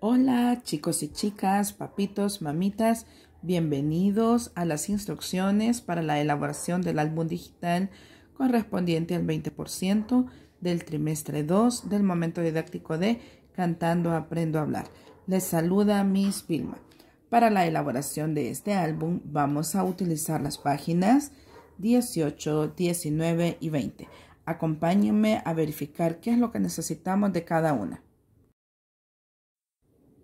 Hola chicos y chicas, papitos, mamitas, bienvenidos a las instrucciones para la elaboración del álbum digital correspondiente al 20% del trimestre 2 del momento didáctico de Cantando Aprendo a Hablar. Les saluda Miss Vilma. Para la elaboración de este álbum vamos a utilizar las páginas 18, 19 y 20. Acompáñenme a verificar qué es lo que necesitamos de cada una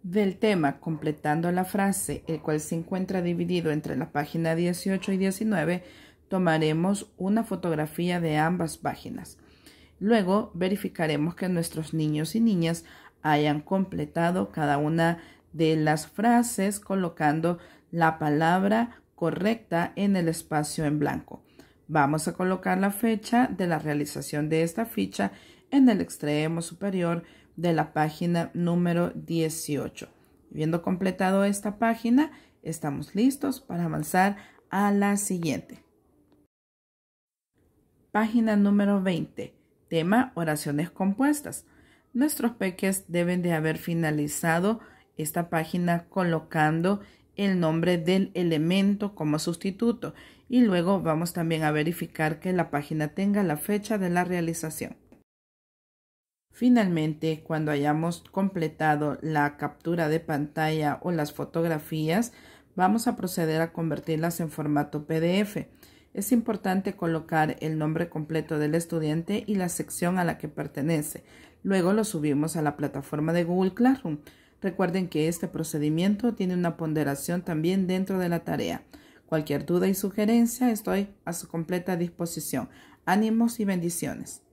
del tema, completando la frase, el cual se encuentra dividido entre la página 18 y 19, tomaremos una fotografía de ambas páginas. Luego verificaremos que nuestros niños y niñas hayan completado cada una de las frases colocando la palabra correcta en el espacio en blanco. Vamos a colocar la fecha de la realización de esta ficha en el extremo superior de la página número 18. Habiendo completado esta página, estamos listos para avanzar a la siguiente. Página número 20. Tema oraciones compuestas. Nuestros peques deben de haber finalizado esta página colocando el nombre del elemento como sustituto y luego vamos también a verificar que la página tenga la fecha de la realización. Finalmente, cuando hayamos completado la captura de pantalla o las fotografías, vamos a proceder a convertirlas en formato PDF. Es importante colocar el nombre completo del estudiante y la sección a la que pertenece. Luego lo subimos a la plataforma de Google Classroom. Recuerden que este procedimiento tiene una ponderación también dentro de la tarea. Cualquier duda y sugerencia estoy a su completa disposición. Ánimos y bendiciones.